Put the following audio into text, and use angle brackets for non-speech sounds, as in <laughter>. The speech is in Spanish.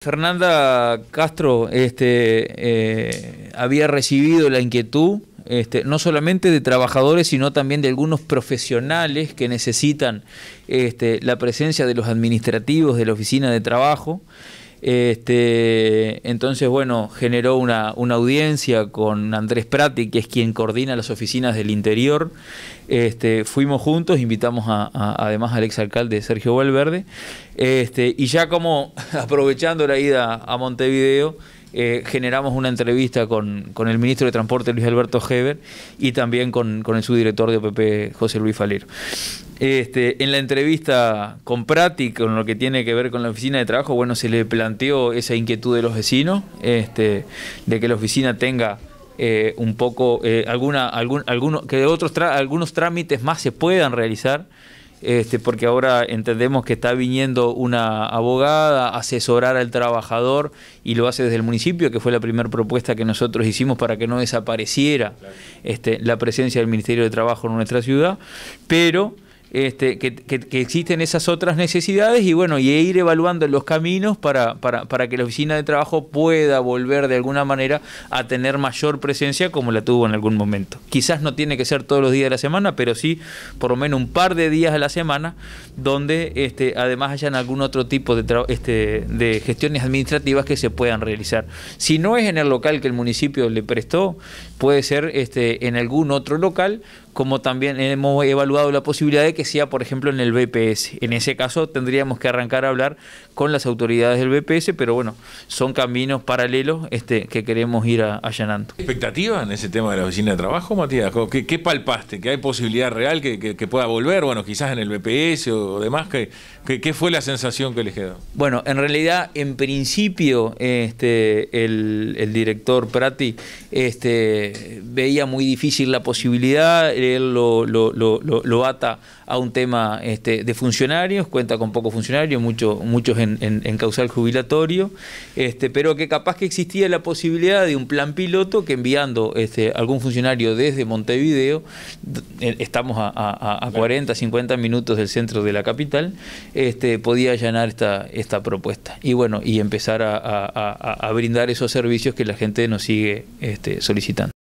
Fernanda Castro este, eh, había recibido la inquietud este, no solamente de trabajadores, sino también de algunos profesionales que necesitan este, la presencia de los administrativos de la oficina de trabajo. Este, entonces, bueno, generó una, audiencia con Andrés Prati, que es quien coordina las oficinas del interior. Este, fuimos juntos, invitamos a, además al exalcalde Sergio Valverde. Este, y ya como <laughs> aprovechando la ida a Montevideo, eh, generamos una entrevista con, el ministro de Transporte Luis Alberto Heber y también con, el subdirector de OPP José Luis Falir. Este, en la entrevista con Prati, con lo que tiene que ver con la oficina de trabajo, bueno, se le planteó esa inquietud de los vecinos, este, de que la oficina tenga eh, un poco, eh, alguna, algún, alguno, que otros algunos trámites más se puedan realizar. Este, porque ahora entendemos que está viniendo una abogada a asesorar al trabajador y lo hace desde el municipio, que fue la primera propuesta que nosotros hicimos para que no desapareciera este, la presencia del Ministerio de Trabajo en nuestra ciudad, pero este, que, existen esas otras necesidades y bueno, y ir evaluando los caminos para, para, que la oficina de trabajo pueda volver de alguna manera a tener mayor presencia como la tuvo en algún momento. Quizás no tiene que ser todos los días de la semana, pero sí por lo menos un par de días a la semana donde este, además hayan algún otro tipo de, este, de gestiones administrativas que se puedan realizar. Si no es en el local que el municipio le prestó, puede ser este, en algún otro local, como también hemos evaluado la posibilidad de que sea, por ejemplo, en el BPS. En ese caso tendríamos que arrancar a hablar con las autoridades del BPS, pero bueno, son caminos paralelos este, que queremos ir allanando. ¿Expectativa en ese tema de la oficina de trabajo, Matías? ¿Qué, qué palpaste? ¿Que hay posibilidad real que, pueda volver? Bueno, quizás en el BPS o demás. ¿Qué, qué, fue la sensación que les quedó? Bueno, en realidad, en principio, este, el, director Prati este, veía muy difícil la posibilidad, él lo, lo, lo, lo ata a un tema este, de funcionarios, cuenta con pocos funcionarios, muchos en, causal jubilatorio, este, pero que capaz que existía la posibilidad de un plan piloto que enviando este, algún funcionario desde Montevideo, eh, estamos a, 40, 50 minutos del centro de la capital, este, podía allanar esta, esta propuesta. Y bueno, y empezar a, brindar esos servicios que la gente nos sigue este, solicitando.